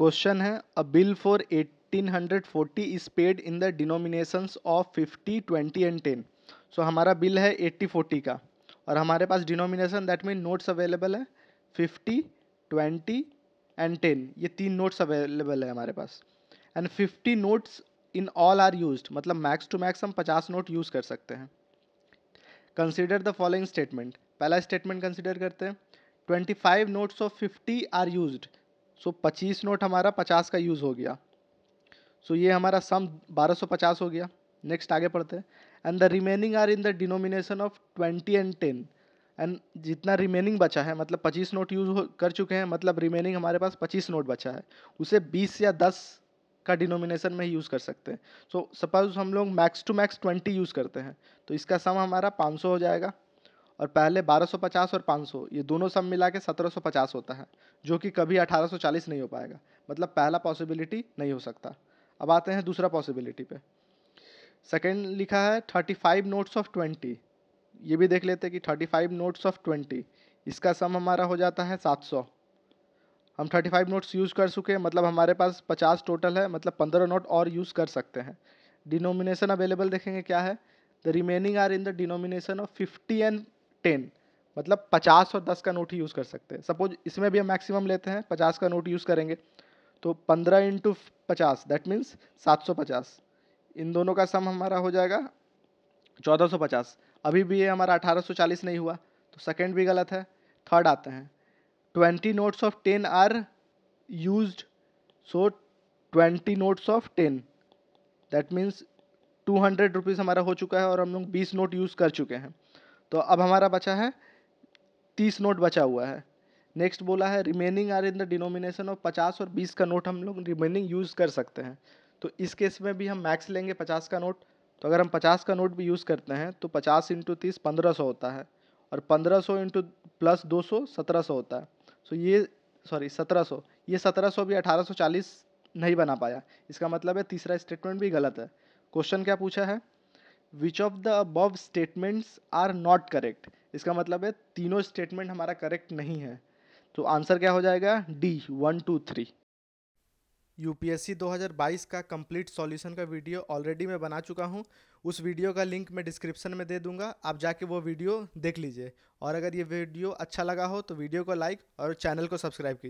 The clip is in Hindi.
क्वेश्चन है a bill for 1840 is paid in the denominations of 50, 20 and 10 so हमारा बिल है एट्टी फोर्टी का और हमारे पास denomination that mean notes available है 50, 20 एंड 10 ये तीन नोट्स अवेलेबल है हमारे पास and 50 notes in all are use मतलब मैक्स टू मैक्स हम 50 नोट यूज़ कर सकते हैं कंसिडर द फॉलोइंग स्टेटमेंट पहला स्टेटमेंट कंसिडर करते हैं 25 notes of 50 are used so पच्चीस नोट हमारा पचास का यूज़ हो गया सो so, ये हमारा सम बारह सौ पचास हो गया नेक्स्ट आगे पढ़ते हैं and the remaining are in the denomination of twenty and ten and जितना रिमेनिंग बचा है मतलब पच्चीस नोट यूज़ कर चुके हैं मतलब रिमेनिंग हमारे पास पच्चीस नोट बचा है उसे बीस या दस का डिनोमिनेशन में ही यूज़ कर सकते हैं सो सपोज हम लोग max to max twenty use करते हैं तो इसका सम हमारा पाँच सौ हो जाएगा और पहले 1250 और 500 ये दोनों सब मिला के 1750 होता है जो कि कभी 1840 नहीं हो पाएगा मतलब पहला पॉसिबिलिटी नहीं हो सकता अब आते हैं दूसरा पॉसिबिलिटी पे सेकेंड लिखा है 35 नोट्स ऑफ 20 ये भी देख लेते कि 35 नोट्स ऑफ 20 इसका सम हमारा हो जाता है 700 हम 35 नोट्स यूज़ कर चुके हैं मतलब हमारे पास पचास टोटल है मतलब पंद्रह नोट और यूज़ कर सकते हैं डिनोमिनेशन अवेलेबल देखेंगे क्या है the remaining are in the denomination of fifty and ten मतलब पचास और दस का नोट ही यूज़ कर सकते हैं सपोज इसमें भी हम मैक्सिमम लेते हैं पचास का नोट यूज़ करेंगे तो पंद्रह इंटू पचास दैट मीन्स सात सौ पचास इन दोनों का सम हमारा हो जाएगा चौदह सौ पचास अभी भी ये हमारा अठारह सौ चालीस नहीं हुआ तो सेकेंड भी गलत है थर्ड आते हैं twenty notes of ten are use so twenty notes of ten that means two hundred rupees हमारा हो चुका है और हम लोग बीस नोट यूज़ कर चुके हैं तो अब हमारा बचा है तीस नोट बचा हुआ है नेक्स्ट बोला है remaining are in the denomination of पचास और बीस का नोट हम लोग रिमेनिंग यूज़ कर सकते हैं तो इस केस में भी हम मैक्स लेंगे पचास का नोट तो अगर हम पचास का नोट भी यूज़ करते हैं तो पचास इंटू तीस पंद्रह सौ होता है और पंद्रह सौ इंटू प्लस दो सौ सत्रह सौ होता है सो ये सॉरी सत्रह सौ ये सत्रह सौ भी अठारह सौ चालीस नहीं बना पाया इसका मतलब है तीसरा स्टेटमेंट भी गलत है क्वेश्चन क्या पूछा है which of the above statements are not correct इसका मतलब है तीनों स्टेटमेंट हमारा करेक्ट नहीं है तो आंसर क्या हो जाएगा D one two three UPSC 2022 का कंप्लीट सॉल्यूशन का वीडियो ऑलरेडी मैं बना चुका हूँ उस वीडियो का लिंक मैं डिस्क्रिप्शन में दे दूंगा आप जाके वो वीडियो देख लीजिए और अगर ये वीडियो अच्छा लगा हो तो वीडियो को लाइक और चैनल को सब्सक्राइब कीजिए